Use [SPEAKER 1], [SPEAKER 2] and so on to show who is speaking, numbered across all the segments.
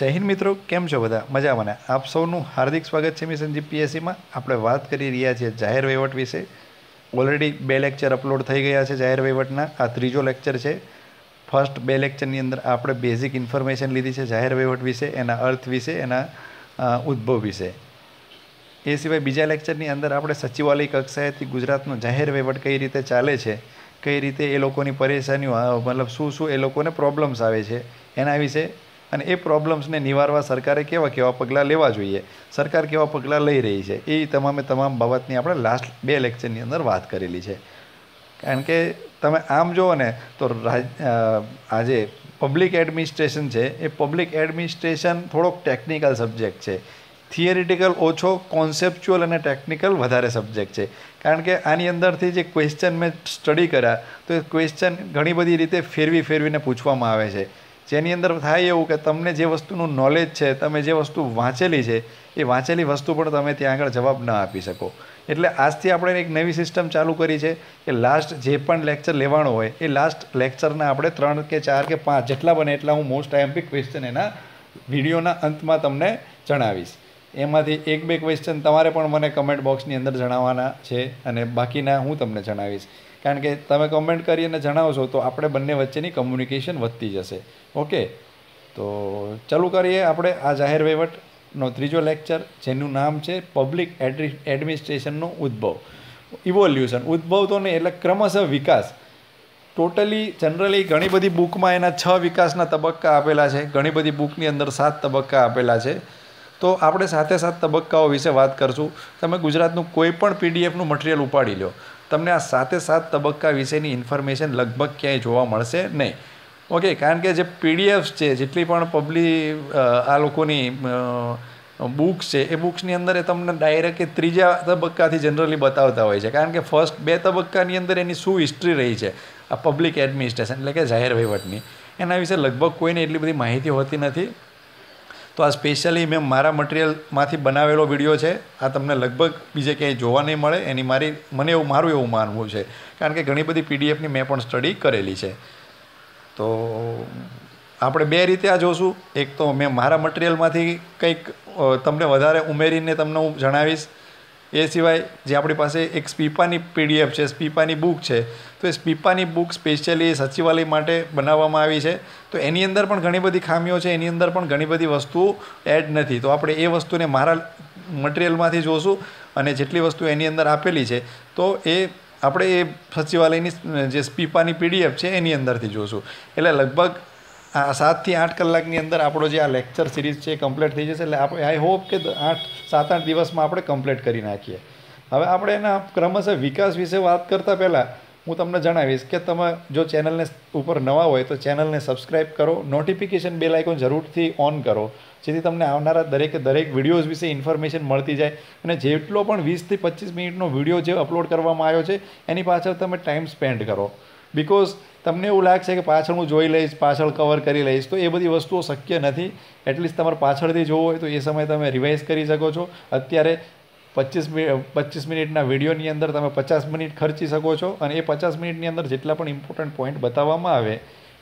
[SPEAKER 1] જય હિન્દ મિત્રો કેમ છો બધા મજામાં ને આપ સૌનું હાર્દિક સ્વાગત છે મિશનજી પીએસસીમાં આપણે વાત કરી રહ્યા છીએ જાહેર વહીવટ વિશે ઓલરેડી બે લેક્ચર અપલોડ થઈ ગયા છે જાહેર વહીવટના આ ત્રીજો લેક્ચર છે ફર્સ્ટ બે લેક્ચરની અંદર આપણે બેઝિક ઇન્ફોર્મેશન લીધી છે જાહેર વહીવટ વિશે એના અર્થ વિશે એના ઉદ્ભવ વિશે એ સિવાય બીજા લેક્ચરની અંદર આપણે સચિવાલય કક્ષાએથી ગુજરાતનો જાહેર વહીવટ કઈ રીતે ચાલે છે કઈ રીતે એ લોકોની પરેશાનીઓ મતલબ શું શું એ લોકોને પ્રોબ્લેમ્સ આવે છે એના વિશે અને એ પ્રોબ્લેમ્સને નિવારવા સરકારે કેવા કેવા પગલાં લેવા જોઈએ સરકાર કેવા પગલાં લઈ રહી છે એ તમામે તમામ બાબતની આપણે લાસ્ટ બે લેક્ચરની અંદર વાત કરેલી છે કારણ કે તમે આમ જુઓ ને તો આજે પબ્લિક એડમિનિસ્ટ્રેશન છે એ પબ્લિક એડમિનિસ્ટ્રેશન થોડોક ટેકનિકલ સબ્જેક્ટ છે થિયરિટિકલ ઓછો કોન્સેપ્ચ્યુઅલ અને ટેકનિકલ વધારે સબ્જેક્ટ છે કારણ કે આની અંદરથી જે ક્વેશ્ચન મેં સ્ટડી કર્યા તો એ ક્વેશ્ચન ઘણી બધી રીતે ફેરવી ફેરવીને પૂછવામાં આવે છે જેની અંદર થાય એવું કે તમને જે વસ્તુનું નોલેજ છે તમે જે વસ્તુ વાંચેલી છે એ વાંચેલી વસ્તુ પણ તમે ત્યાં આગળ જવાબ ન આપી શકો એટલે આજથી આપણે એક નવી સિસ્ટમ ચાલુ કરી છે કે લાસ્ટ જે પણ લેક્ચર લેવાનો હોય એ લાસ્ટ લેક્ચરના આપણે ત્રણ કે ચાર કે પાંચ જેટલા બને એટલા હું મોસ્ટ આઈએમપી ક્વેશ્ચન એના વિડીયોના અંતમાં તમને જણાવીશ એમાંથી એક બે ક્વેશ્ચન તમારે પણ મને કમેન્ટ બોક્સની અંદર જણાવવાના છે અને બાકીના હું તમને જણાવીશ કારણ કે તમે કમેન્ટ કરી અને જણાવશો તો આપણે બંને વચ્ચેની કમ્યુનિકેશન વધતી જશે ઓકે તો ચાલુ કરીએ આપણે આ જાહેર વહીવટનો ત્રીજો લેક્ચર જેનું નામ છે પબ્લિક એડમિનિસ્ટ્રેશનનો ઉદ્ભવ ઇવોલ્યુશન ઉદ્ભવ તો નહીં એટલે ક્રમશઃ વિકાસ ટોટલી જનરલી ઘણી બધી બુકમાં એના છ વિકાસના તબક્કા આપેલા છે ઘણી બધી બુકની અંદર સાત તબક્કા આપેલા છે તો આપણે સાથે સાત તબક્કાઓ વિશે વાત કરશું તમે ગુજરાતનું કોઈ પણ પીડીએફનું મટીરિયલ ઉપાડી લો તમને આ સાતે સાત તબક્કા વિશેની ઇન્ફોર્મેશન લગભગ ક્યાંય જોવા મળશે નહીં ઓકે કારણ કે જે પીડીએફ છે જેટલી પણ પબ્લિક આ લોકોની બુક્સ છે એ બુક્સની અંદર એ તમને ડાયરેક્ટ એ ત્રીજા તબક્કાથી જનરલી બતાવતા હોય છે કારણ કે ફર્સ્ટ બે તબક્કાની અંદર એની શું હિસ્ટ્રી રહી છે આ પબ્લિક એડમિનિસ્ટ્રેશન એટલે કે જાહેર વહીવટની એના વિશે લગભગ કોઈને એટલી બધી માહિતી હોતી નથી તો આ સ્પેશિયલી મેં મારા મટિરિયલમાંથી બનાવેલો વિડીયો છે આ તમને લગભગ બીજે ક્યાંય જોવા નહીં મળે એની મારી મને એવું મારું એવું માનવું છે કારણ કે ઘણી બધી પીડીએફની મેં પણ સ્ટડી કરેલી છે તો આપણે બે રીતે આ જોશું એક તો મેં મારા મટિરિયલમાંથી કંઈક તમને વધારે ઉમેરીને તમને હું જણાવીશ એ સિવાય જે આપણી પાસે એક સ્પીપાની પીડીએફ છે સ્પીપાની બુક છે તો એ સ્પીપાની બુક સ્પેશિયલી સચિવાલય માટે બનાવવામાં આવી છે તો એની અંદર પણ ઘણી બધી ખામીઓ છે એની અંદર પણ ઘણી બધી વસ્તુઓ એડ નથી તો આપણે એ વસ્તુને મારા મટિરિયલમાંથી જોશું અને જેટલી વસ્તુ એની અંદર આપેલી છે તો એ આપણે એ સચિવાલયની જે સ્પીપાની પીડીએફ છે એની અંદરથી જોશું એટલે લગભગ આ સાતથી આઠ કલાકની અંદર આપણો જે આ લેક્ચર સિરીઝ છે એ કમ્પ્લીટ થઈ જશે એટલે આપણે આઈ હોપ કે આઠ સાત આઠ દિવસમાં આપણે કમ્પ્લીટ કરી નાખીએ હવે આપણે એના ક્રમશઃ વિકાસ વિશે વાત કરતાં પહેલાં હું તમને જણાવીશ કે તમે જો ચેનલને ઉપર નવા હોય તો ચેનલને સબસ્ક્રાઇબ કરો નોટિફિકેશન બેલ આઇકોન જરૂરથી ઓન કરો જેથી તમને આવનારા દરેકે દરેક વિડીયોઝ વિશે ઇન્ફોર્મેશન મળતી જાય અને જેટલો પણ વીસથી પચીસ મિનિટનો વિડીયો જે અપલોડ કરવામાં આવ્યો છે એની પાછળ તમે ટાઈમ સ્પેન્ડ કરો બિકોઝ તમને એવું લાગશે કે પાછળ હું જોઈ લઈશ પાછળ કવર કરી લઈશ તો એ બધી વસ્તુઓ શક્ય નથી એટલીસ્ટ તમારે પાછળથી જોવું હોય તો એ સમય તમે રિવાઇઝ કરી શકો છો અત્યારે પચીસ પચીસ મિનિટના વિડીયોની અંદર તમે પચાસ મિનિટ ખર્ચી શકો છો અને એ પચાસ મિનિટની અંદર જેટલા પણ ઇમ્પોર્ટન્ટ પોઈન્ટ બતાવવામાં આવે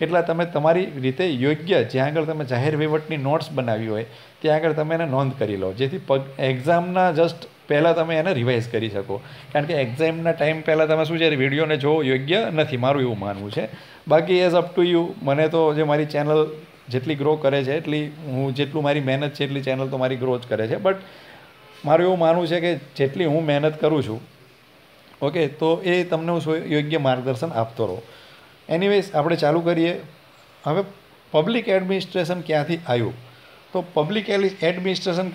[SPEAKER 1] એટલા તમે તમારી રીતે યોગ્ય જ્યાં આગળ તમે જાહેર વહીવટની નોટ્સ બનાવી હોય ત્યાં આગળ તમે એને નોંધ કરી લો જેથી પગ એક્ઝામના જસ્ટ પહેલાં તમે એને રિવાઇઝ કરી શકો કારણ કે એક્ઝામના ટાઈમ પહેલાં તમે શું છે વિડીયોને જોવો યોગ્ય નથી મારું એવું માનવું છે બાકી એઝ અપ ટુ યુ મને તો જે મારી ચેનલ જેટલી ગ્રો કરે છે એટલી હું જેટલું મારી મહેનત છે એટલી ચેનલ તો મારી ગ્રો જ કરે છે બટ મારું એવું માનવું છે કે જેટલી હું મહેનત કરું છું ઓકે તો એ તમને હું યોગ્ય માર્ગદર્શન આપતો રહો એનીવેઝ આપણે ચાલુ કરીએ હવે પબ્લિક એડમિનિસ્ટ્રેશન ક્યાંથી આવ્યું તો પબ્લિક એડમિનિસ્ટ્રેશન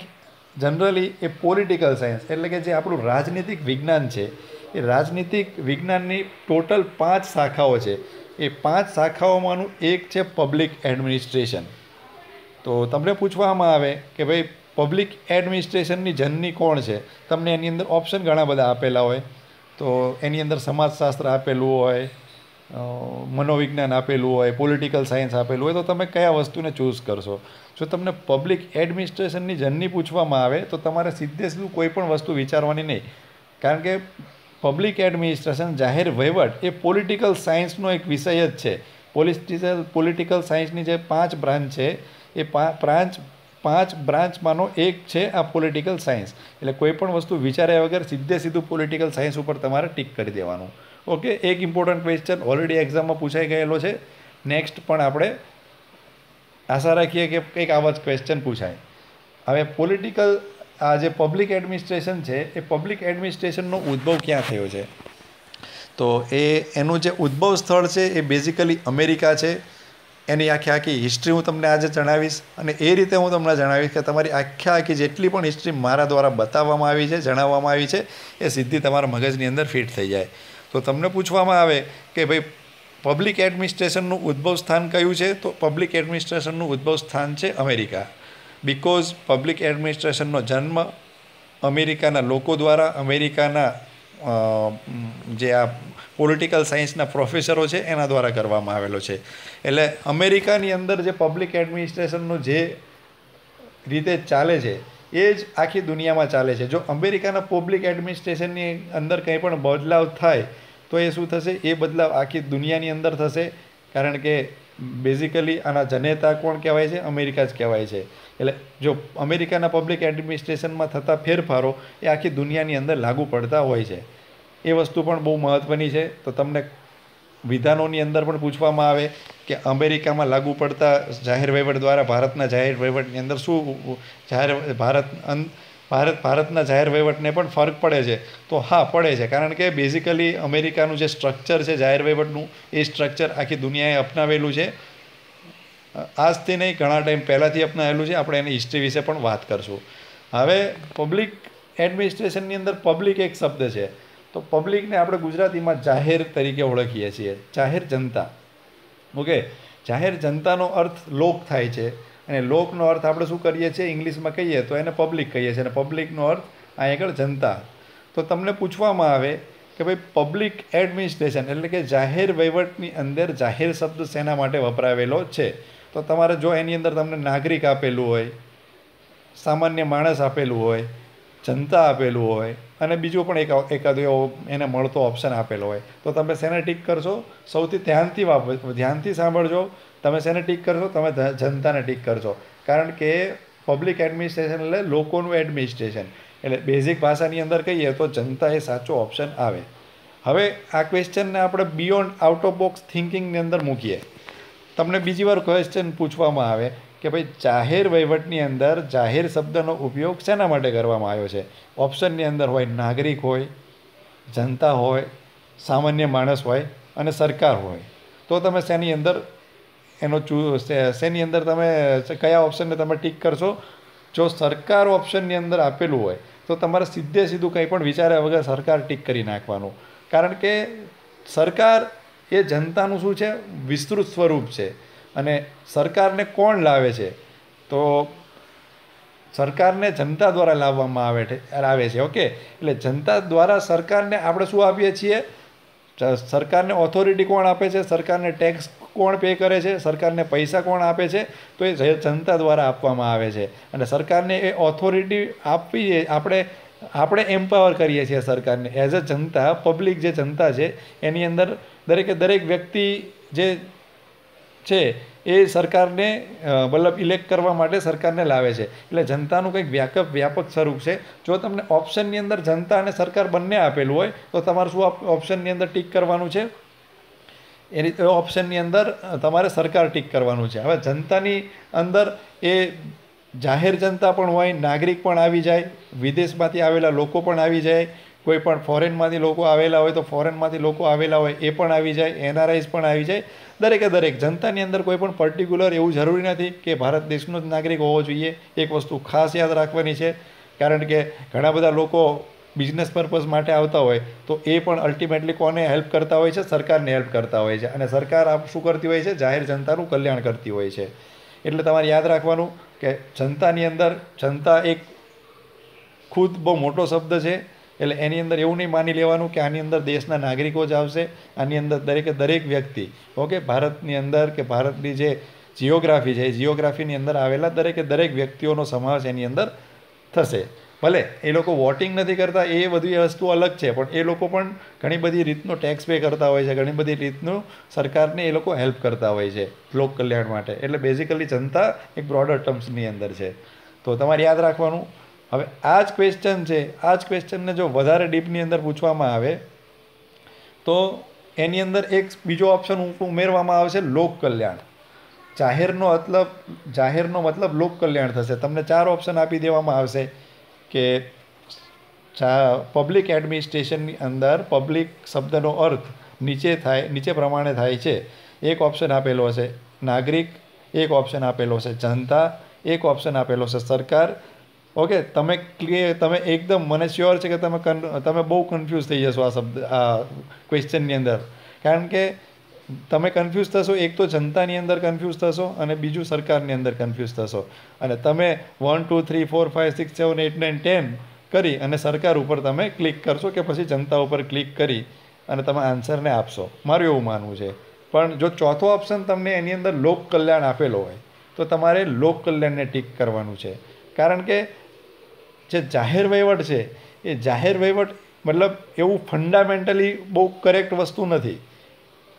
[SPEAKER 1] જનરલી એ પોલિટિકલ સાયન્સ એટલે કે જે આપણું રાજનીતિક વિજ્ઞાન છે એ રાજનીતિક વિજ્ઞાનની ટોટલ પાંચ શાખાઓ છે એ પાંચ શાખાઓમાંનું એક છે પબ્લિક એડમિનિસ્ટ્રેશન તો તમને પૂછવામાં આવે કે ભાઈ પબ્લિક એડમિનિસ્ટ્રેશનની જર્ની કોણ છે તમને એની અંદર ઓપ્શન ઘણા બધા આપેલા હોય તો એની અંદર સમાજશાસ્ત્ર આપેલું હોય મનોવિજ્ઞાન આપેલું હોય પોલિટિકલ સાયન્સ આપેલું હોય તો તમે કયા વસ્તુને ચૂઝ કરશો જો તમને પબ્લિક એડમિનિસ્ટ્રેશનની જર્ની પૂછવામાં આવે તો તમારે સીધે સીધું કોઈ પણ વસ્તુ વિચારવાની નહીં કારણ કે પબ્લિક એડમિનિસ્ટ્રેશન જાહેર વહીવટ એ પોલિટિકલ સાયન્સનો એક વિષય જ છે પોલિટિકલ પોલિટિકલ સાયન્સની જે પાંચ બ્રાન્ચ છે એ બ્રાન્ચ પાંચ બ્રાન્ચમાંનો એક છે આ પોલિટિકલ સાયન્સ એટલે કોઈ પણ વસ્તુ વિચાર્યા વગર સીધે સીધું પોલિટિકલ સાયન્સ ઉપર તમારે ટીક કરી દેવાનું ઓકે એક ઇમ્પોર્ટન્ટ ક્વેશ્ચન ઓલરેડી એક્ઝામમાં પૂછાઈ ગયેલો છે નેક્સ્ટ પણ આપણે આશા રાખીએ કે કંઈક આવા જ ક્વેશ્ચન પૂછાય હવે પોલિટિકલ આ જે પબ્લિક એડમિનિસ્ટ્રેશન છે એ પબ્લિક એડમિનિસ્ટ્રેશનનો ઉદ્ભવ ક્યાં થયો છે તો એ એનું જે ઉદ્ભવ સ્થળ છે એ બેઝિકલી અમેરિકા છે એની આખી આખી હિસ્ટ્રી હું તમને આજે જણાવીશ અને એ રીતે હું તમને જણાવીશ કે તમારી આખ્યા આખી જેટલી પણ હિસ્ટ્રી મારા દ્વારા બતાવવામાં આવી છે જણાવવામાં આવી છે એ સીધી તમારા મગજની અંદર ફિટ થઈ જાય તો તમને પૂછવામાં આવે કે ભાઈ પબ્લિક એડમિનિસ્ટ્રેશનનું ઉદ્ભવ સ્થાન કયું છે તો પબ્લિક એડમિનિસ્ટ્રેશનનું ઉદ્ભવ સ્થાન છે અમેરિકા બિકોઝ પબ્લિક એડમિનિસ્ટ્રેશનનો જન્મ અમેરિકાના લોકો દ્વારા અમેરિકાના જે આ પોલિટિકલ સાયન્સના પ્રોફેસરો છે એના દ્વારા કરવામાં આવેલો છે એટલે અમેરિકાની અંદર જે પબ્લિક એડમિનિસ્ટ્રેશનનું જે રીતે ચાલે છે એ જ આખી દુનિયામાં ચાલે છે જો અમેરિકાના પબ્લિક એડમિનિસ્ટ્રેશનની અંદર કંઈ પણ બદલાવ થાય તો એ શું થશે એ બદલાવ આખી દુનિયાની અંદર થશે કારણ કે બેઝિકલી આના જનેતા કોણ કહેવાય છે અમેરિકા જ કહેવાય છે એટલે જો અમેરિકાના પબ્લિક એડમિનિસ્ટ્રેશનમાં થતા ફેરફારો એ આખી દુનિયાની અંદર લાગુ પડતા હોય છે એ વસ્તુ પણ બહુ મહત્ત્વની છે તો તમને વિધાનોની અંદર પણ પૂછવામાં આવે કે અમેરિકામાં લાગુ પડતા જાહેર વહીવટ દ્વારા ભારતના જાહેર વહીવટની અંદર શું જાહેર ભારત ભારત ભારતના જાહેર વહીવટને પણ ફરક પડે છે તો હા પડે છે કારણ કે બેઝિકલી અમેરિકાનું જે સ્ટ્રક્ચર છે જાહેર વહીવટનું એ સ્ટ્રક્ચર આખી દુનિયાએ અપનાવેલું છે આજથી નહીં ઘણા ટાઈમ પહેલાંથી અપનાવેલું છે આપણે એની હિસ્ટ્રી વિશે પણ વાત કરશું હવે પબ્લિક એડમિનિસ્ટ્રેશનની અંદર પબ્લિક એક શબ્દ છે તો પબ્લિકને આપણે ગુજરાતીમાં જાહેર તરીકે ઓળખીએ છીએ જાહેર જનતા ઓકે જાહેર જનતાનો અર્થ લોક થાય છે અને લોકનો અર્થ આપણે શું કરીએ છીએ ઇંગ્લિશમાં કહીએ તો એને પબ્લિક કહીએ છીએ અને પબ્લિકનો અર્થ અહીં આગળ જનતા તો તમને પૂછવામાં આવે કે ભાઈ પબ્લિક એડમિનિસ્ટ્રેશન એટલે કે જાહેર વહીવટની અંદર જાહેર શબ્દ શેના માટે વપરાવેલો છે તો તમારે જો એની અંદર તમને નાગરિક આપેલું હોય સામાન્ય માણસ આપેલું હોય જનતા આપેલું હોય અને બીજું પણ એક એકાદ એવો એને મળતો ઓપ્શન આપેલો હોય તો તમે શેને ટીક કરશો સૌથી ધ્યાનથી વાપ ધ્યાનથી સાંભળજો તમે શેને ટીક કરશો તમે જનતાને ટીક કરશો કારણ કે પબ્લિક એડમિનિસ્ટ્રેશન એટલે લોકોનું એડમિનિસ્ટ્રેશન એટલે બેઝિક ભાષાની અંદર કહીએ તો જનતા એ સાચો ઓપ્શન આવે હવે આ ક્વેશ્ચનને આપણે બિયોન્ડ આઉટ ઓફ બોક્સ થિંકિંગની અંદર મૂકીએ તમને બીજી વાર ક્વેશ્ચન પૂછવામાં આવે કે ભાઈ જાહેર વહીવટની અંદર જાહેર શબ્દનો ઉપયોગ શેના માટે કરવામાં આવ્યો છે ઓપ્શનની અંદર હોય નાગરિક હોય જનતા હોય સામાન્ય માણસ હોય અને સરકાર હોય તો તમે શેની અંદર એનો ચૂઝ શેની અંદર તમે કયા ઓપ્શનને તમે ટીક કરશો જો સરકાર ઓપ્શનની અંદર આપેલું હોય તો તમારે સીધે સીધું કંઈ પણ વિચાર્યા વગર સરકાર ટીક કરી નાખવાનું કારણ કે સરકાર એ જનતાનું શું છે વિસ્તૃત સ્વરૂપ છે અને સરકારને કોણ લાવે છે તો સરકારને જનતા દ્વારા લાવવામાં આવે આવે છે ઓકે એટલે જનતા દ્વારા સરકારને આપણે શું આપીએ છીએ સરકારને ઓથોરિટી કોણ આપે છે સરકારને ટેક્સ કોણ પે કરે છે સરકારને પૈસા કોણ આપે છે તો એ જનતા દ્વારા આપવામાં આવે છે અને સરકારને એ ઓથોરિટી આપીએ આપણે આપણે એમ્પાવર કરીએ છીએ સરકારને એઝ અ જનતા પબ્લિક જે જનતા છે એની અંદર દરેકે દરેક વ્યક્તિ જે છે એ સરકારને મતલબ ઇલેક્ટ કરવા માટે સરકારને લાવે છે એટલે જનતાનું કંઈક વ્યાપક વ્યાપક સ્વરૂપ છે જો તમને ઓપ્શનની અંદર જનતા અને સરકાર બંને આપેલું હોય તો તમારે શું ઓપ્શનની અંદર ટીક કરવાનું છે એ રીતે ઓપ્શનની અંદર તમારે સરકાર ટીક કરવાનું છે હવે જનતાની અંદર એ જાહેર જનતા પણ હોય નાગરિક પણ આવી જાય વિદેશમાંથી આવેલા લોકો પણ આવી જાય કોઈ પણ ફોરેનમાંથી લોકો આવેલા હોય તો ફોરેનમાંથી લોકો આવેલા હોય એ પણ આવી જાય એનઆરઆઈઝ પણ આવી જાય દરેકે દરેક જનતાની અંદર કોઈ પણ પર્ટિક્યુલર એવું જરૂરી નથી કે ભારત દેશનો જ નાગરિક હોવો જોઈએ એક વસ્તુ ખાસ યાદ રાખવાની છે કારણ કે ઘણા બધા લોકો બિઝનેસ પર્પઝ માટે આવતા હોય તો એ પણ અલ્ટિમેટલી કોને હેલ્પ કરતા હોય છે સરકારને હેલ્પ કરતા હોય છે અને સરકાર આપ શું કરતી હોય છે જાહેર જનતાનું કલ્યાણ કરતી હોય છે એટલે તમારે યાદ રાખવાનું કે જનતાની અંદર જનતા એક ખુદ બહુ મોટો શબ્દ છે એટલે એની અંદર એવું નહીં માની લેવાનું કે આની અંદર દેશના નાગરિકો જ આવશે આની અંદર દરેકે દરેક વ્યક્તિ ઓકે ભારતની અંદર કે ભારતની જે જિયોગ્રાફી છે એ જિયોગ્રાફીની અંદર આવેલા દરેકે દરેક વ્યક્તિઓનો સમાવેશ એની અંદર થશે ભલે એ લોકો વોટિંગ નથી કરતા એ બધી વસ્તુ અલગ છે પણ એ લોકો પણ ઘણી બધી રીતનો ટેક્સ પે કરતા હોય છે ઘણી બધી રીતનું સરકારને એ લોકો હેલ્પ કરતા હોય છે લોક કલ્યાણ માટે એટલે બેઝિકલી જનતા એક બ્રોડર ટર્મ્સની અંદર છે તો તમારે યાદ રાખવાનું હવે આ જ ક્વેશ્ચન છે આ જ ક્વેશ્ચનને જો વધારે ડીપની અંદર પૂછવામાં આવે તો એની અંદર એક બીજો ઓપ્શન ઉમેરવામાં આવશે લોક કલ્યાણ જાહેરનો મતલબ જાહેરનો મતલબ લોક કલ્યાણ થશે તમને ચાર ઓપ્શન આપી દેવામાં આવશે કે પબ્લિક એડમિનિસ્ટ્રેશનની અંદર પબ્લિક શબ્દનો અર્થ નીચે થાય નીચે પ્રમાણે થાય છે એક ઓપ્શન આપેલો હશે નાગરિક એક ઓપ્શન આપેલો છે જનતા એક ઓપ્શન આપેલો છે સરકાર ઓકે તમે ક્લિયર તમે એકદમ મને શ્યોર છે કે તમે તમે બહુ કન્ફ્યુઝ થઈ જશો આ શબ્દ આ ક્વેશ્ચનની અંદર કારણ કે તમે કન્ફ્યુઝ થશો એક તો જનતાની અંદર કન્ફ્યુઝ થશો અને બીજું સરકારની અંદર કન્ફ્યુઝ થશો અને તમે one two three four five six seven eight nine ten કરી અને સરકાર ઉપર તમે ક્લિક કરશો કે પછી જનતા ઉપર ક્લિક કરી અને તમે આન્સરને આપશો મારું એવું માનવું છે પણ જો ચોથો ઓપ્શન તમને એની અંદર લોક કલ્યાણ આપેલો હોય તો તમારે લોક કલ્યાણને ટીક કરવાનું છે કારણ કે જે જાહેર વહીવટ છે એ જાહેર વહીવટ મતલબ એવું ફંડામેન્ટલી બહુ કરેક્ટ વસ્તુ નથી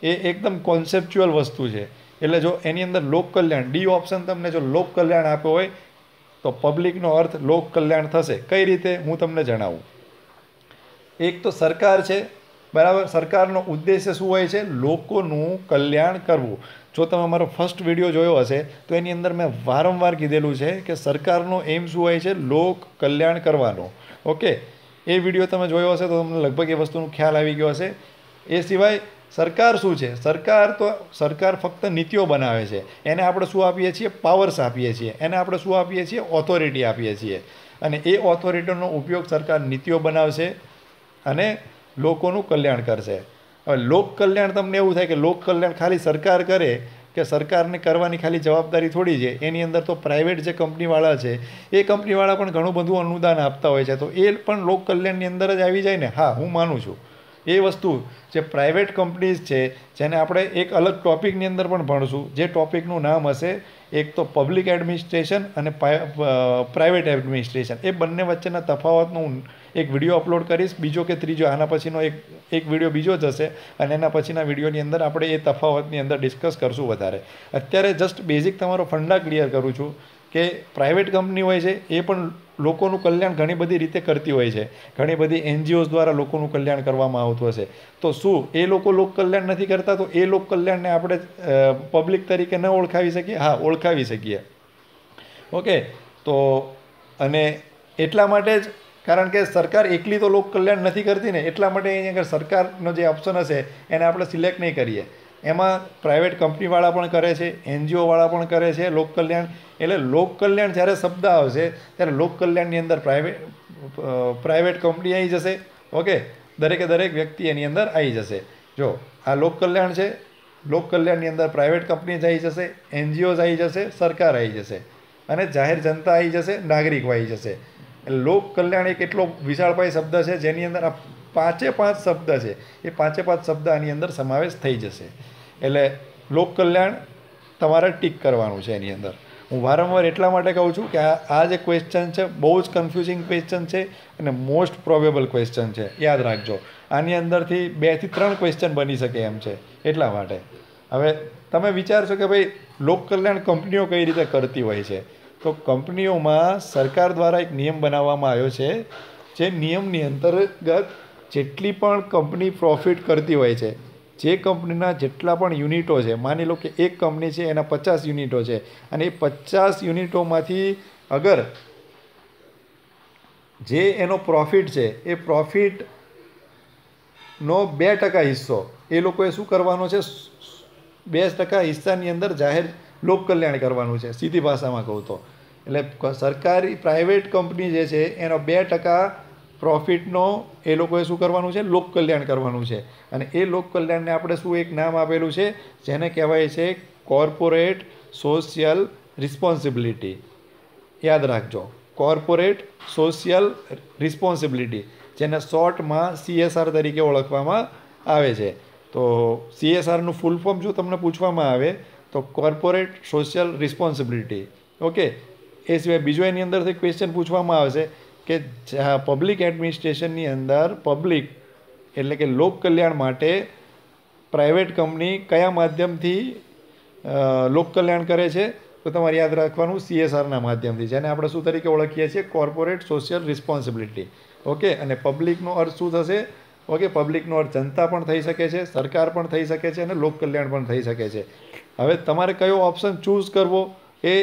[SPEAKER 1] એ એકદમ કોન્સેપ્ચ્યુઅલ વસ્તુ છે એટલે જો એની અંદર લોક કલ્યાણ ડી ઓપ્શન તમને જો લોક કલ્યાણ આપ્યો હોય તો પબ્લિકનો અર્થ લોક કલ્યાણ થશે કઈ રીતે હું તમને જણાવું એક તો સરકાર છે બરાબર સરકારનો ઉદ્દેશ્ય શું હોય છે લોકોનું કલ્યાણ કરવું જો તમે મારો ફર્સ્ટ વિડીયો જોયો હશે તો એની અંદર મેં વારંવાર કીધેલું છે કે સરકારનો એમ શું હોય છે લોક કલ્યાણ કરવાનો ઓકે એ વિડીયો તમે જોયો હશે તો તમને લગભગ એ વસ્તુનો ખ્યાલ આવી ગયો હશે એ સિવાય સરકાર શું છે સરકાર તો સરકાર ફક્ત નીતિઓ બનાવે છે એને આપણે શું આપીએ છીએ પાવર્સ આપીએ છીએ એને આપણે શું આપીએ છીએ ઓથોરિટી આપીએ છીએ અને એ ઓથોરિટીનો ઉપયોગ સરકાર નીતિઓ બનાવશે અને લોકોનું કલ્યાણ કરશે હવે લોક કલ્યાણ તમને એવું થાય કે લોક કલ્યાણ ખાલી સરકાર કરે કે સરકારને કરવાની ખાલી જવાબદારી થોડી છે એની અંદર તો પ્રાઇવેટ જે કંપનીવાળા છે એ કંપનીવાળા પણ ઘણું બધું અનુદાન આપતા હોય છે તો એ પણ લોક કલ્યાણની અંદર જ આવી જાય ને હા હું માનું છું એ વસ્તુ જે પ્રાઇવેટ કંપનીઝ છે જેને આપણે એક અલગ ટૉપિકની અંદર પણ ભણશું જે ટૉપિકનું નામ હશે એક તો પબ્લિક એડમિનિસ્ટ્રેશન અને પ્રાઇવેટ એડમિનિસ્ટ્રેશન એ બંને વચ્ચેના તફાવતનું એક વિડીયો અપલોડ કરીશ બીજો કે ત્રીજો આના પછીનો એક એક વિડીયો બીજો જશે અને એના પછીના વિડીયોની અંદર આપણે એ તફાવતની અંદર ડિસ્કસ કરશું વધારે અત્યારે જસ્ટ બેઝિક તમારો ફંડા ક્લિયર કરું છું કે પ્રાઇવેટ કંપની હોય છે એ પણ લોકોનું કલ્યાણ ઘણી બધી રીતે કરતી હોય છે ઘણી બધી એનજીઓઝ દ્વારા લોકોનું કલ્યાણ કરવામાં આવતું હશે તો શું એ લોકો લોક કલ્યાણ નથી કરતા તો એ લોક કલ્યાણને આપણે પબ્લિક તરીકે ન ઓળખાવી શકીએ હા ઓળખાવી શકીએ ઓકે તો અને એટલા માટે જ કારણ કે સરકાર એકલી તો લોક કલ્યાણ નથી કરતી ને એટલા માટે અહીં આગળ સરકારનો જે ઓપ્શન હશે એને આપણે સિલેક્ટ નહીં કરીએ એમાં પ્રાઇવેટ કંપનીવાળા પણ કરે છે એનજીઓવાળા પણ કરે છે લોક કલ્યાણ એટલે લોક કલ્યાણ જ્યારે શબ્દ આવશે ત્યારે લોક કલ્યાણની અંદર પ્રાઇવેટ પ્રાઇવેટ કંપની આવી જશે ઓકે દરેકે દરેક વ્યક્તિ એની અંદર આવી જશે જો આ લોક કલ્યાણ છે લોક કલ્યાણની અંદર પ્રાઇવેટ કંપની આવી જશે એનજીઓઝ આવી જશે સરકાર આવી જશે અને જાહેર જનતા આવી જશે નાગરિકો આવી જશે લોક કલ્યાણ એક એટલો વિશાળભાઈ શબ્દ છે જેની અંદર આ પાંચે પાંચ શબ્દ છે એ પાંચે પાંચ શબ્દ આની અંદર સમાવેશ થઈ જશે એટલે લોક કલ્યાણ તમારે ટીક કરવાનું છે એની અંદર હું વારંવાર એટલા માટે કહું છું કે આ જે ક્વેશ્ચન છે બહુ જ કન્ફ્યુઝિંગ ક્વેશ્ચન છે અને મોસ્ટ પ્રોબેબલ ક્વેશ્ચન છે યાદ રાખજો આની અંદરથી બેથી ત્રણ ક્વેશ્ચન બની શકે એમ છે એટલા માટે હવે તમે વિચારશો કે ભાઈ લોક કલ્યાણ કંપનીઓ કઈ રીતે કરતી હોય છે તો કંપનીઓમાં સરકાર દ્વારા એક નિયમ બનાવવામાં આવ્યો છે જે નિયમની અંતર્ગત જેટલી પણ કંપની પ્રોફિટ કરતી હોય છે જે કંપનીના જેટલા પણ યુનિટો છે માની લો કે એક કંપની છે એના પચાસ યુનિટો છે અને એ પચાસ યુનિટોમાંથી અગર જે એનો પ્રોફિટ છે એ પ્રોફિટનો બે ટકા હિસ્સો એ લોકોએ શું કરવાનો છે બે ટકા હિસ્સાની અંદર જાહેર લોક કલ્યાણ કરવાનું છે સીધી ભાષામાં કહું તો એટલે સરકારી પ્રાઇવેટ કંપની જે છે એનો બે ટકા પ્રોફિટનો એ લોકોએ શું કરવાનું છે લોક કલ્યાણ કરવાનું છે અને એ લોક કલ્યાણને આપણે શું એક નામ આપેલું છે જેને કહેવાય છે કોર્પોરેટ સોશિયલ રિસ્પોન્સિબિલિટી યાદ રાખજો કોર્પોરેટ સોશિયલ રિસ્પોન્સિબિલિટી જેને શોર્ટમાં સીએસઆર તરીકે ઓળખવામાં આવે છે તો સીએસઆરનું ફૂલ ફોર્મ જો તમને પૂછવામાં આવે તો કોર્પોરેટ સોશિયલ રિસ્પોન્સિબિલિટી ઓકે એ સિવાય બીજો એની અંદરથી ક્વેશ્ચન પૂછવામાં આવશે કે પબ્લિક એડમિનિસ્ટ્રેશનની અંદર પબ્લિક એટલે કે લોક કલ્યાણ માટે પ્રાઇવેટ કંપની કયા માધ્યમથી લોક કલ્યાણ કરે છે તો તમારે યાદ રાખવાનું સીએસઆરના માધ્યમથી જેને આપણે શું તરીકે ઓળખીએ છીએ કોર્પોરેટ સોશિયલ રિસ્પોન્સિબિલિટી ઓકે અને પબ્લિકનો અર્થ શું થશે ઓકે પબ્લિકનો અર્થ જનતા પણ થઈ શકે છે સરકાર પણ થઈ શકે છે અને લોક કલ્યાણ પણ થઈ શકે છે હવે તમારે કયો ઓપ્શન ચૂઝ કરવો એ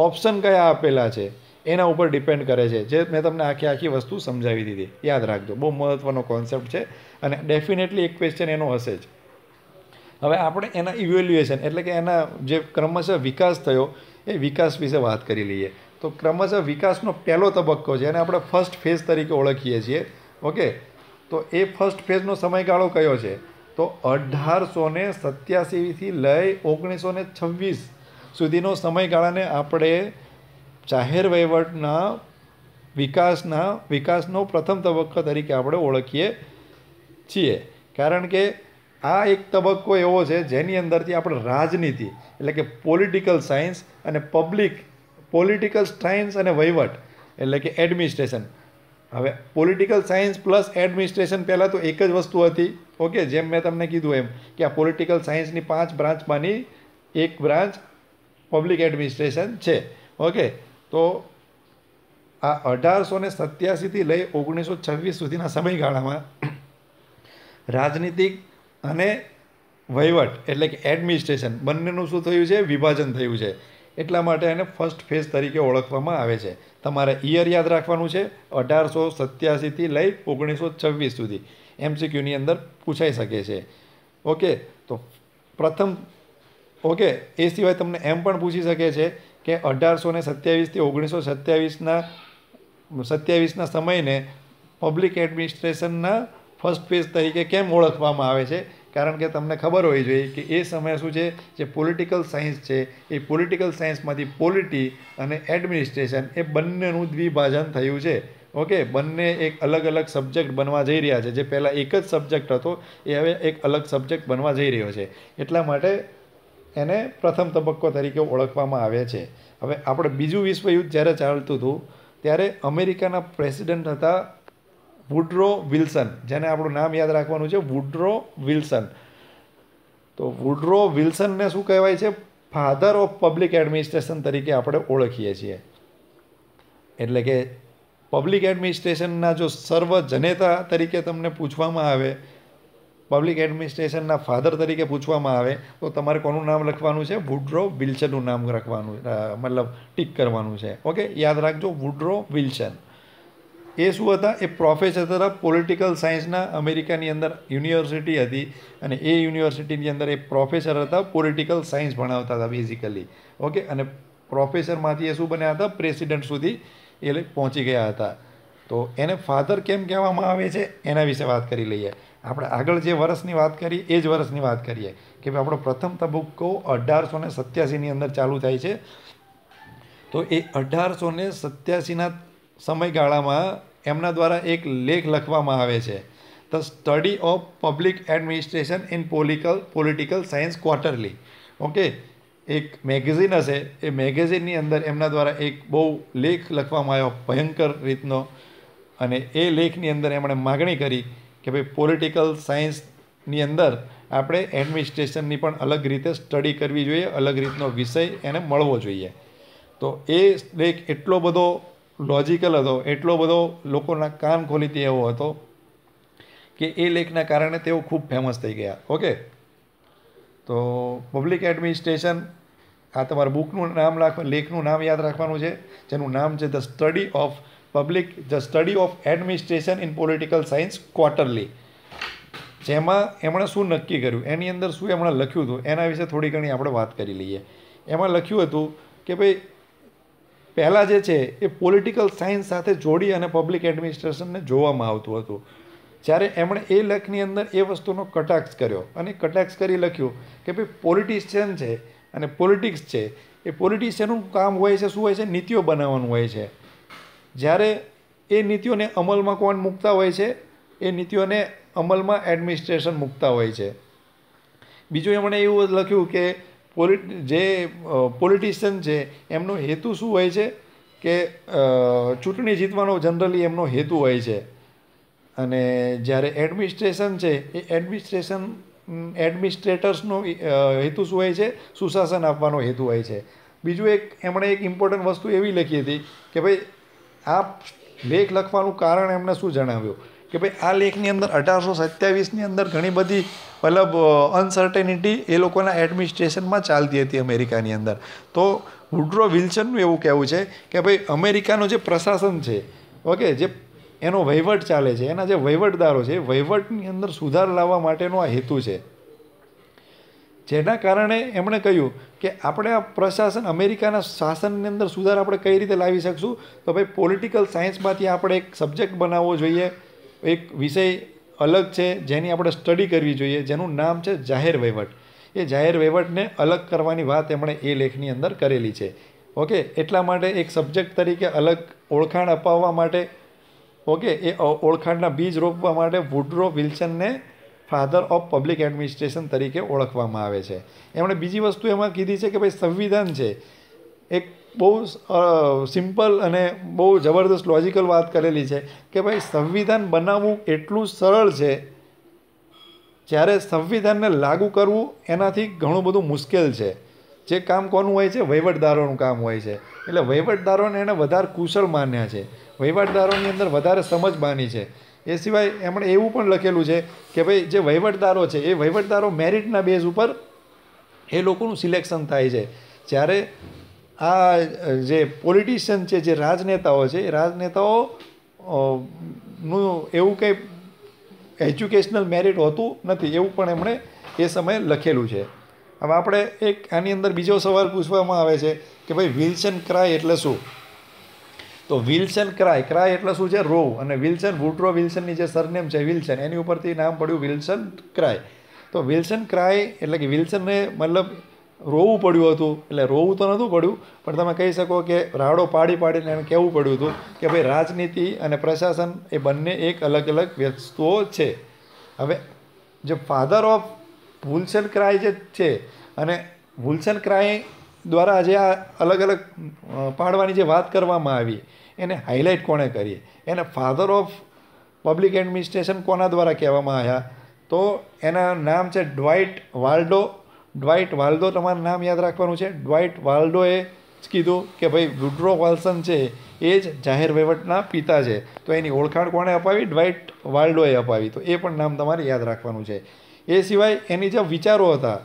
[SPEAKER 1] ઓપ્શન કયા આપેલા છે એના ઉપર ડિપેન્ડ કરે છે જે મેં તમને આખી આખી વસ્તુ સમજાવી દીધી યાદ રાખજો બહુ મહત્ત્વનો કોન્સેપ્ટ છે અને ડેફિનેટલી એક ક્વેશ્ચન એનો હશે જ હવે આપણે એના ઇવેલ્યુએશન એટલે કે એના જે ક્રમશઃ વિકાસ થયો એ વિકાસ વિશે વાત કરી લઈએ તો ક્રમશઃ વિકાસનો પહેલો તબક્કો છે એને આપણે ફર્સ્ટ ફેઝ તરીકે ઓળખીએ છીએ ઓકે તો એ ફર્સ્ટ ફેઝનો સમયગાળો કયો છે તો અઢારસો ને સત્યાસીથી લઈ ઓગણીસો ને છવ્વીસ સુધીનો સમયગાળાને આપણે જાહેર વહીવટના વિકાસના વિકાસનો પ્રથમ તબક્કો તરીકે આપણે ઓળખીએ છીએ કારણ કે આ એક તબક્કો એવો છે જેની અંદરથી આપણે રાજનીતિ એટલે કે પોલિટિકલ સાયન્સ અને પબ્લિક પોલિટિકલ સાયન્સ અને વહીવટ એટલે કે એડમિનિસ્ટ્રેશન હવે પોલિટિકલ સાયન્સ પ્લસ એડમિનિસ્ટ્રેશન પહેલાં તો એક જ વસ્તુ હતી ઓકે જેમ મેં તમને કીધું એમ કે આ પોલિટિકલ સાયન્સની પાંચ બ્રાન્ચમાંની એક બ્રાન્ચ પબ્લિક એડમિનિસ્ટ્રેશન છે ઓકે તો આ અઢારસો ને સત્યાસીથી લઈ ઓગણીસો છવ્વીસ સુધીના સમયગાળામાં રાજનીતિક અને વહીવટ એટલે કે એડમિનિસ્ટ્રેશન બંનેનું શું થયું છે વિભાજન થયું છે એટલા માટે એને ફર્સ્ટ ફેઝ તરીકે ઓળખવામાં આવે છે તમારે ઇયર યાદ રાખવાનું છે અઢારસો સત્યાસીથી લઈ ઓગણીસો છવ્વીસ સુધી એમસીક્યુની અંદર પૂછાઈ શકે છે ઓકે તો પ્રથમ ઓકે એ સિવાય તમને એમ પણ પૂછી શકે છે કે અઢારસો ને સત્યાવીસથી ઓગણીસો સત્યાવીસના સત્યાવીસના સમયને પબ્લિક એડમિનિસ્ટ્રેશનના ફર્સ્ટ ફેઝ તરીકે કેમ ઓળખવામાં આવે છે કારણ કે તમને ખબર હોવી જોઈએ કે એ સમય શું છે જે પોલિટિકલ સાયન્સ છે એ પોલિટિકલ સાયન્સમાંથી પોલિટી અને એડમિનિસ્ટ્રેશન એ બંનેનું દ્વિભાજન થયું છે ઓકે બંને એક અલગ અલગ સબ્જેક્ટ બનવા જઈ રહ્યા છે જે પહેલાં એક જ સબ્જેક્ટ હતો એ હવે એક અલગ સબ્જેક્ટ બનવા જઈ રહ્યો છે એટલા માટે એને પ્રથમ તબક્કો તરીકે ઓળખવામાં આવે છે હવે આપણે બીજું વિશ્વયુદ્ધ જ્યારે ચાલતું હતું ત્યારે અમેરિકાના પ્રેસિડેન્ટ હતા વુડ્રો વિલ્સન જેને આપણું નામ યાદ રાખવાનું છે વુડ્રો વિલ્સન તો વુડ્રો વિલ્સનને શું કહેવાય છે ફાધર ઓફ પબ્લિક એડમિનિસ્ટ્રેશન તરીકે આપણે ઓળખીએ છીએ એટલે કે પબ્લિક એડમિનિસ્ટ્રેશનના જો સર્વ જનેતા તરીકે તમને પૂછવામાં આવે પબ્લિક એડમિનિસ્ટ્રેશનના ફાધર તરીકે પૂછવામાં આવે તો તમારે કોનું નામ લખવાનું છે વુડ્રો વિલ્સનનું નામ રાખવાનું મતલબ ટીક કરવાનું છે ઓકે યાદ રાખજો વુડ્રો વિલ્સન એ શું હતા એ પ્રોફેસર હતા પોલિટિકલ સાયન્સના અમેરિકાની અંદર યુનિવર્સિટી હતી અને એ યુનિવર્સિટીની અંદર એ પ્રોફેસર હતા પોલિટિકલ સાયન્સ ભણાવતા હતા બેઝિકલી ઓકે અને પ્રોફેસરમાંથી એ શું બન્યા હતા પ્રેસિડેન્ટ સુધી એ પહોંચી ગયા હતા તો એને ફાધર કેમ કહેવામાં આવે છે એના વિશે વાત કરી લઈએ આપણે આગળ જે વર્ષની વાત કરી એ જ વર્ષની વાત કરીએ કે ભાઈ આપણો પ્રથમ તબક્કો અઢારસો ને સત્યાસીની અંદર ચાલુ થાય છે તો એ અઢારસો ને સત્યાસીના સમયગાળામાં એમના દ્વારા એક લેખ લખવામાં આવે છે the study of public administration in political political science quarterly okay એક મેગેઝિન હશે એ મેગેઝિનની અંદર એમના દ્વારા એક બહુ લેખ લખવામાં આવ્યો ભયંકર રીતનો અને એ લેખની અંદર એમણે માગણી કરી કે ભાઈ પોલિટિકલ સાયન્સની અંદર આપણે એડમિનિસ્ટ્રેશનની પણ અલગ રીતે સ્ટડી કરવી જોઈએ અલગ રીતનો વિષય એને મળવો જોઈએ તો એ લેખ એટલો બધો લોજિકલ હતો એટલો બધો લોકોના કાન ખોલી દે એવો હતો કે એ લેખના કારણે તેઓ ખૂબ ફેમસ થઈ ગયા ઓકે તો પબ્લિક એડમિનિસ્ટ્રેશન આ તમારા બુકનું નામ રાખવા લેખનું નામ યાદ રાખવાનું છે જેનું નામ છે the study of public the study of administration in political science quarterly જેમાં એમણે શું નક્કી કર્યું એની અંદર શું એમણે લખ્યું હતું એના વિશે થોડી ઘણી આપણે વાત કરી લઈએ એમાં લખ્યું હતું કે ભાઈ પહેલાં જે છે એ પોલિટિકલ સાયન્સ સાથે જોડી અને પબ્લિક એડમિનિસ્ટ્રેશનને જોવામાં આવતું હતું જ્યારે એમણે એ લેખની અંદર એ વસ્તુનો કટાક્ષ કર્યો અને કટાક્ષ કરી લખ્યું કે ભાઈ પોલિટિશિયન છે અને પોલિટિક્સ છે એ પોલિટિશિયનનું કામ હોય છે શું હોય છે નીતિઓ બનાવવાનું હોય છે જ્યારે એ નીતિઓને અમલમાં કોણ મૂકતા હોય છે એ નીતિઓને અમલમાં એડમિનિસ્ટ્રેશન મૂકતા હોય છે બીજું એમણે એવું લખ્યું કે પોલિટ જે પોલિટિશિયન છે એમનો હેતુ શું હોય છે કે ચૂંટણી જીતવાનો જનરલી એમનો હેતુ હોય છે અને જ્યારે એડમિનિસ્ટ્રેશન છે એ એડમિનિસ્ટ્રેશન એડમિનિસ્ટ્રેટર્સનો હેતુ શું હોય છે સુશાસન આપવાનો હેતુ હોય છે બીજું એક એમણે એક ઇમ્પોર્ટન્ટ વસ્તુ એવી લખી હતી કે ભાઈ આ લેખ લખવાનું કારણ એમણે શું જણાવ્યું કે ભાઈ આ લેખની અંદર અઢારસો સત્યાવીસની અંદર ઘણી બધી મતલબ અનસર્ટેનિટી એ લોકોના એડમિનિસ્ટ્રેશનમાં ચાલતી હતી અમેરિકાની અંદર તો વુડ્રો વિલ્સનનું એવું કહેવું છે કે ભાઈ અમેરિકાનું જે પ્રશાસન છે ઓકે જે એનો વહીવટ ચાલે છે એના જે વહીવટદારો છે વહીવટની અંદર સુધાર લાવવા માટેનો આ હેતુ છે જેના કારણે એમણે કહ્યું કે આપણે આ પ્રશાસન અમેરિકાના શાસનની અંદર સુધાર આપણે કઈ રીતે લાવી શકશું તો ભાઈ પોલિટિકલ સાયન્સમાંથી આપણે એક સબ્જેક્ટ બનાવવો જોઈએ એક વિષય અલગ છે જેની આપણે સ્ટડી કરવી જોઈએ જેનું નામ છે જાહેર વહીવટ એ જાહેર વહીવટને અલગ કરવાની વાત એમણે એ લેખની અંદર કરેલી છે ઓકે એટલા માટે એક સબ્જેક્ટ તરીકે અલગ ઓળખાણ અપાવવા માટે ઓકે એ ઓળખાણના બીજ રોપવા માટે વુડ્રો વિલ્સનને ફાધર ઓફ પબ્લિક એડમિનિસ્ટ્રેશન તરીકે ઓળખવામાં આવે છે એમણે બીજી વસ્તુ એમાં કીધી છે કે ભાઈ સંવિધાન છે એક બહુ સિમ્પલ અને બહુ જબરદસ્ત લોજિકલ વાત કરેલી છે કે ભાઈ સંવિધાન બનાવવું એટલું સરળ છે જ્યારે સંવિધાનને લાગુ કરવું એનાથી ઘણું બધું મુશ્કેલ છે જે કામ કોનું હોય છે વહીવટદારોનું કામ હોય છે એટલે વહીવટદારોને એણે વધારે કુશળ માન્યા છે વહીવટદારોની અંદર વધારે સમજ માની છે એ સિવાય એમણે એવું પણ લખેલું છે કે ભાઈ જે વહીવટદારો છે એ વહીવટદારો મેરિટના બેઝ ઉપર એ લોકોનું સિલેક્શન થાય છે જ્યારે આ જે પોલિટિશિયન છે જે રાજનેતાઓ છે એ રાજનેતાઓ નું એવું કંઈ એજ્યુકેશનલ મેરિટ હોતું નથી એવું પણ એમણે એ સમયે લખેલું છે હવે આપણે એક આની અંદર બીજો સવાલ પૂછવામાં આવે છે કે ભાઈ વિલ્સન ક્રાય એટલે શું તો વિલ્સન ક્રાય ક્રાય એટલે શું છે રોવ અને વિલ્સન વુટ્રો વિલ્સનની જે સરનેમ છે વિલ્સન એની ઉપરથી નામ પડ્યું વિલ્સન ક્રાય તો વિલ્સન ક્રાય એટલે કે વિલ્સનને મતલબ રોવું પડ્યું હતું એટલે રોવું તો નહોતું પડ્યું પણ તમે કહી શકો કે રાડો પાડી પાડીને એને કહેવું પડ્યું હતું કે ભાઈ રાજનીતિ અને પ્રશાસન એ બંને એક અલગ અલગ વસ્તુઓ છે હવે જે ફાધર ઓફ વુલ્સન ક્રાય જે છે અને વુલ્સન ક્રાય દ્વારા જે આ અલગ અલગ પાડવાની જે વાત કરવામાં આવી એને હાઇલાઇટ કોણે કરીએ એને ફાધર ઓફ પબ્લિક એડમિનિસ્ટ્રેશન કોના દ્વારા કહેવામાં આવ્યા તો એના નામ છે ડ્વાઇટ વાલ્ડો ડ્વાઇટ વાલ્ડો તમારું નામ યાદ રાખવાનું છે ડ્વાઇટ વાલ્ડોએ જ કીધું કે ભાઈ વુડ્રો વાલ્સન છે એ જ જાહેર વહીવટના પિતા છે તો એની ઓળખાણ કોણે અપાવી ડ્વાઇટ વાલ્ડોએ અપાવી તો એ પણ નામ તમારે યાદ રાખવાનું છે એ સિવાય એની જે વિચારો હતા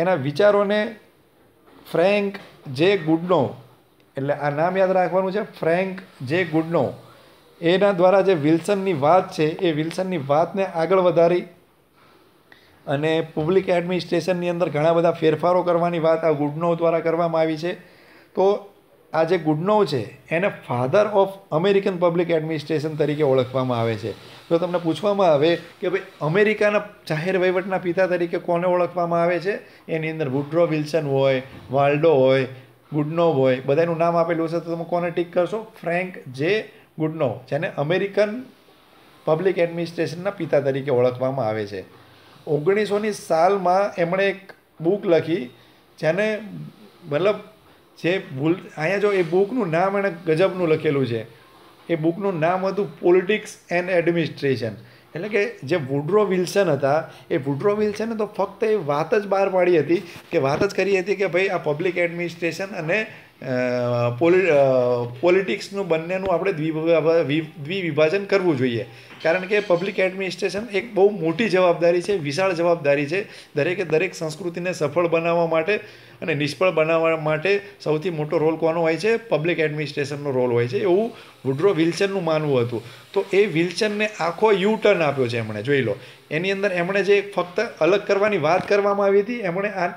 [SPEAKER 1] એના વિચારોને ફ્રેન્ક જે ગુડનો એટલે આ નામ યાદ રાખવાનું છે ફ્રેન્ક જે ગુડનો એના દ્વારા જે વિલ્સનની વાત છે એ વિલ્સનની વાતને આગળ વધારી અને પબ્લિક એડમિનિસ્ટ્રેશનની અંદર ઘણા બધા ફેરફારો કરવાની વાત આ ગુડનો દ્વારા કરવામાં આવી છે તો આ જે ગુડનો છે એને father of American public administration તરીકે ઓળખવામાં આવે છે તો તમને પૂછવામાં આવે કે ભાઈ અમેરિકાના જાહેર વહીવટના પિતા તરીકે કોને ઓળખવામાં આવે છે એની અંદર વુડ્રો વિલ્સન હોય વાલ્ડો હોય ગુડનોવ હોય બધાનું નામ આપેલું હશે તો તમે કોને ટીક કરશો ફ્રેન્ક જે ગુડનો જેને અમેરિકન પબ્લિક એડમિનિસ્ટ્રેશનના પિતા તરીકે ઓળખવામાં આવે છે ઓગણીસોની સાલમાં એમણે એક બુક લખી જેને મતલબ જે ભૂલ અહીંયા જો એ બુકનું નામ એણે ગજબનું લખેલું છે એ બુકનું નામ હતું પોલિટિક્સ એન્ડ એડમિનિસ્ટ્રેશન એટલે કે જે વુડ્રો વિલ્સન હતા એ વુડ્રો વિલ્સને તો ફક્ત એ વાત જ બહાર પાડી હતી કે વાત જ કરી હતી કે ભાઈ આ પબ્લિક એડમિનિસ્ટ્રેશન અને પોલિટિક્સનું બંનેનું આપણે વિભાજન કરવું જોઈએ કારણ કે પબ્લિક એડમિનિસ્ટ્રેશન એક બહુ મોટી જવાબદારી છે વિશાળ જવાબદારી છે દરેકે દરેક સંસ્કૃતિને સફળ બનાવવા માટે અને નિષ્ફળ બનાવવા માટે સૌથી મોટો રોલ કોનો હોય છે પબ્લિક એડમિનિસ્ટ્રેશનનો રોલ હોય છે એવું વુડ્રો વિલ્સનનું માનવું હતું તો એ વિલ્સનને આખો યુ ટર્ન આપ્યો છે એમણે જોઈ લો એની અંદર એમણે જે ફક્ત અલગ કરવાની વાત કરવામાં આવી હતી એમણે આ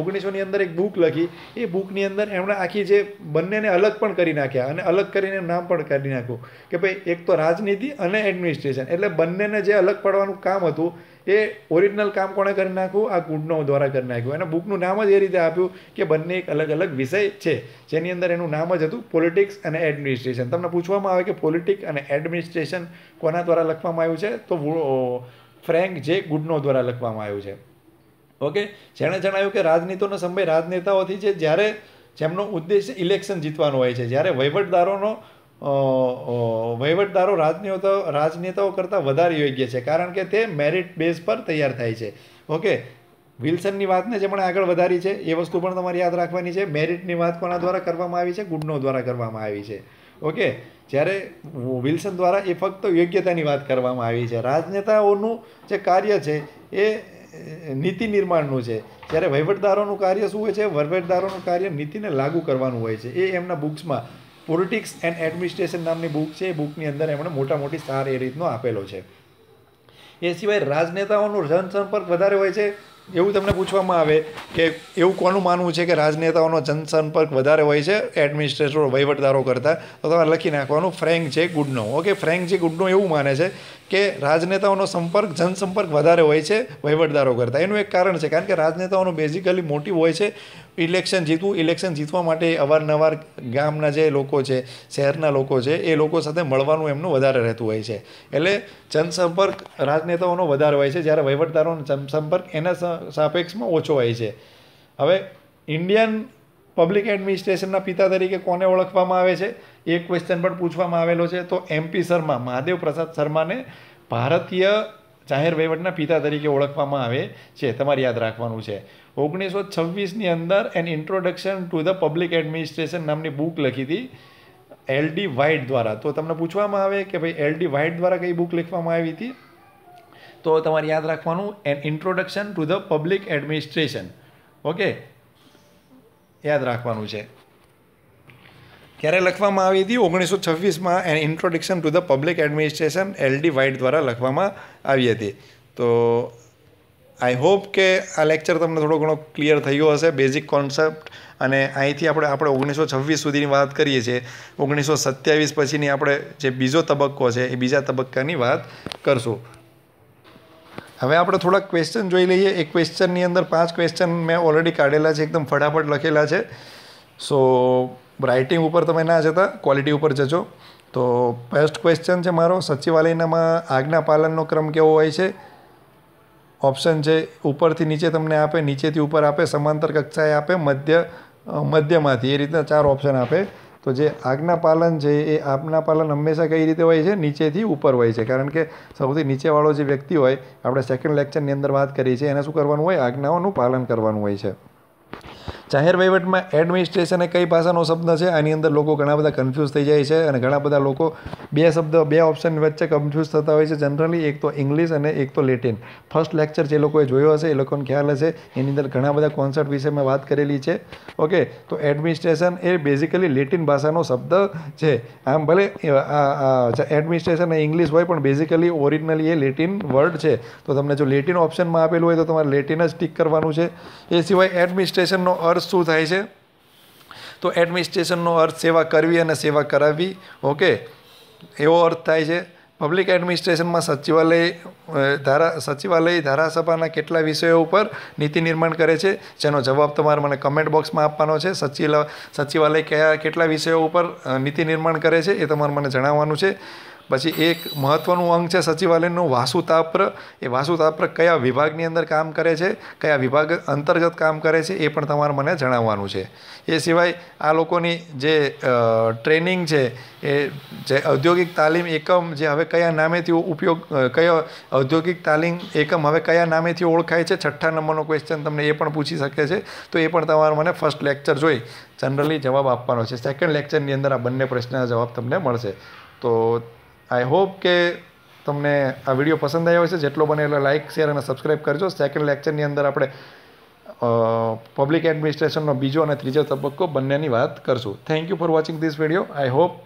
[SPEAKER 1] ઓગણીસોની અંદર એક બુક લખી એ બુકની અંદર એમણે આખી જે બંનેને અલગ પણ કરી નાખ્યા અને અલગ કરીને નામ પણ કાઢી નાખ્યું કે ભાઈ એક તો રાજનીતિ અને એડમિનિસ્ટ્રેશન એટલે બંનેને જે અલગ પાડવાનું કામ હતું એ ઓરિજિનલ કામ કોણે કરી નાખ્યું આ ગુડનો દ્વારા કરી નાખ્યું અને બુકનું નામ જ એ રીતે આપ્યું કે બંને એક અલગ અલગ વિષય છે જેની અંદર એનું નામ જ હતું પોલિટિક્સ અને એડમિનિસ્ટ્રેશન તમને પૂછવામાં આવે કે પોલિટિક અને એડમિનિસ્ટ્રેશન કોના દ્વારા લખવામાં આવ્યું છે તો ફ્રેન્ક જે ગુડનો દ્વારા લખવામાં આવ્યું છે ઓકે જેણે જણાવ્યું કે રાજનીતિનો સંબંધ રાજનેતાઓથી છે જ્યારે જેમનો ઉદ્દેશ ઇલેક્શન જીતવાનો હોય છે જ્યારે વહીવટદારોનો વહીવટદારો રાજનેતાઓ રાજનેતાઓ કરતાં વધારે યોગ્ય છે કારણ કે તે મેરિટ બેઝ પર તૈયાર થાય છે ઓકે વિલ્સનની વાતને જેમણે આગળ વધારી છે એ વસ્તુ પણ તમારે યાદ રાખવાની છે મેરિટની વાત કોના દ્વારા કરવામાં આવી છે ગુડનો દ્વારા કરવામાં આવી છે ઓકે જ્યારે વિલ્સન દ્વારા એ ફક્ત યોગ્યતાની વાત કરવામાં આવી છે રાજનેતાઓનું જે કાર્ય છે એ નીતિ નિર્માણનું છે જ્યારે વહીવટદારોનું કાર્ય શું હોય છે વહીવટદારોનું કાર્ય નીતિને લાગુ કરવાનું હોય છે એ એમના બુક્સમાં પોલિટિક્સ એન્ડ એડમિનિસ્ટ્રેશન નામની બુક છે એ બુકની અંદર એમણે મોટા મોટી સાર એ રીતનો આપેલો છે એ સિવાય રાજનેતાઓનો જનસંપર્ક વધારે હોય છે એવું તમને પૂછવામાં આવે કે એવું કોનું માનવું છે કે રાજનેતાઓનો જનસંપર્ક વધારે હોય છે એડમિનિસ્ટ્રેટર વહીવટદારો કરતાં તો તમારે લખી નાખવાનું ફ્રેન્ક જે ગુડનો ઓકે ફ્રેન્ક જે ગુડનો એવું માને છે કે રાજનેતાઓનો સંપર્ક જનસંપર્ક વધારે હોય છે વહીવટદારો કરતાં એનું એક કારણ છે કારણ કે રાજનેતાઓનું બેઝિકલી મોટિવ હોય છે ઇલેક્શન જીતવું ઇલેક્શન જીતવા માટે અવારનવાર ગામના જે લોકો છે શહેરના લોકો છે એ લોકો સાથે મળવાનું એમનું વધારે રહેતું હોય છે એટલે જનસંપર્ક રાજનેતાઓનો વધારે હોય છે જ્યારે વહીવટદારોનો જનસંપર્ક એના સાપેક્ષમાં ઓછો હોય છે હવે ઇન્ડિયન પબ્લિક એડમિનિસ્ટ્રેશનના પિતા તરીકે કોને ઓળખવામાં આવે છે એ ક્વેશ્ચન પણ પૂછવામાં આવેલો છે તો એમપી શર્મા મહાદેવ પ્રસાદ શર્માને ભારતીય જાહેર વહીવટના પિતા તરીકે ઓળખવામાં આવે છે તમારે યાદ રાખવાનું છે ઓગણીસો છવ્વીસની અંદર an introduction to the public administration નામની બુક લખી હતી એલડી વાઇટ દ્વારા તો તમને પૂછવામાં આવે કે ભાઈ એલડી વાઇટ દ્વારા કઈ બુક લખવામાં આવી હતી તો તમારે યાદ રાખવાનું an introduction to the public administration okay યાદ રાખવાનું છે ક્યારે લખવામાં આવી હતી ઓગણીસો છવ્વીસમાં an introduction to the public administration L D White લખવામાં આવી હતી તો આઈ હોપ કે આ લેક્ચર તમને થોડો ઘણો ક્લિયર થયો હશે બેઝિક કોન્સેપ્ટ અને અહીંથી આપણે આપણે ઓગણીસો છવ્વીસ સુધીની વાત કરીએ છીએ ઓગણીસો સત્યાવીસ પછીની આપણે જે બીજો તબક્કો છે એ બીજા તબક્કાની વાત કરશું હવે આપણે થોડા ક્વેશ્ચન જોઈ લઈએ એ ક્વેશ્ચનની અંદર પાંચ ક્વેશ્ચન મેં ઓલરેડી કાઢેલા છે એકદમ ફટાફટ લખેલા છે સો રાઇટિંગ ઉપર તમે ના જતા ક્વોલિટી ઉપર જજો તો ફર્સ્ટ ક્વેશ્ચન છે મારો સચિવાલયનામાં આજ્ઞા પાલનનો ક્રમ કેવો હોય છે ઓપ્શન છે ઉપરથી નીચે તમને આપે નીચેથી ઉપર આપે સમાંતર કક્ષાએ આપે મધ્ય મધ્યમાંથી એ રીતના ચાર ઓપ્શન આપે તો જે આજ્ઞાપાલન છે એ આજ્ઞાપાલન હંમેશા કઈ રીતે હોય છે નીચેથી ઉપર હોય છે કારણ કે સૌથી નીચેવાળો જે વ્યક્તિ હોય આપણે સેકન્ડ લેક્ચરની અંદર વાત કરી છે એને શું કરવાનું હોય આજ્ઞાઓનું પાલન કરવાનું હોય છે જાહેર વહીવટમાં એડમિનિસ્ટ્રેશન એ કઈ ભાષાનો શબ્દ છે આની અંદર લોકો ઘણા બધા કન્ફ્યુઝ થઈ જાય છે અને ઘણા બધા લોકો બે શબ્દ બે ઓપ્શન વચ્ચે કન્ફ્યુઝ થતા હોય છે જનરલી એક તો ઇંગ્લિશ અને એક તો લેટિન ફર્સ્ટ લેક્ચર જે લોકોએ જોયો હશે એ લોકોને ખ્યાલ હશે એની અંદર ઘણા બધા કોન્સેપ્ટ વિશે મેં વાત કરેલી છે ઓકે તો એડમિનિસ્ટ્રેશન એ બેઝિકલી લેટિન ભાષાનો શબ્દ છે આમ ભલે એડમિનિસ્ટ્રેશન એ ઇંગ્લિશ હોય પણ બેઝિકલી ઓરિજિનલી એ લેટિન વર્ડ છે તો તમને જો લેટિન ઓપ્શનમાં આપેલું હોય તો તમારે લેટિન જ ટીક કરવાનું છે એ સિવાય એડમિનિસ્ટ્રેશનનો અર્થ અર્થ શું થાય છે તો એડમિનિસ્ટ્રેશનનો અર્થ સેવા કરવી અને સેવા કરાવવી ઓકે એવો અર્થ થાય છે પબ્લિક એડમિનિસ્ટ્રેશનમાં સચિવાલય ધારા સચિવાલય ધારાસભાના કેટલા વિષયો ઉપર નીતિ નિર્માણ કરે છે જેનો જવાબ તમારે મને કમેન્ટ બોક્સમાં આપવાનો છે સચિવ સચિવાલય કયા કેટલા વિષયો ઉપર નીતિ નિર્માણ કરે છે એ તમારે મને જણાવવાનું છે પછી એક મહત્ત્વનું અંગ છે સચિવાલયનું વાસુતાપ્ર એ વાસુતાપ્ર કયા વિભાગની અંદર કામ કરે છે કયા વિભાગ અંતર્ગત કામ કરે છે એ પણ તમારે મને જણાવવાનું છે એ સિવાય આ લોકોની જે ટ્રેનિંગ છે એ જે ઔદ્યોગિક તાલીમ એકમ જે હવે કયા નામેથી ઉપયોગ કયો ઔદ્યોગિક તાલીમ એકમ હવે કયા નામેથી ઓળખાય છે છઠ્ઠા નંબરનો ક્વેશ્ચન તમને એ પણ પૂછી શકે છે તો એ પણ તમારે મને ફર્સ્ટ લેક્ચર જોઈ જનરલી જવાબ આપવાનો છે સેકન્ડ લેક્ચરની અંદર આ બંને પ્રશ્નના જવાબ તમને મળશે તો આઈ હોપ કે તમને આ વિડીયો પસંદ આવ્યો હશે જેટલો બને એટલો લાઇક શેર અને સબસ્ક્રાઈબ કરજો સેકન્ડ લેક્ચરની અંદર આપણે પબ્લિક એડમિનિસ્ટ્રેશનનો બીજો અને ત્રીજો તબક્કો બંનેની વાત કરશું thank you for watching this video I hope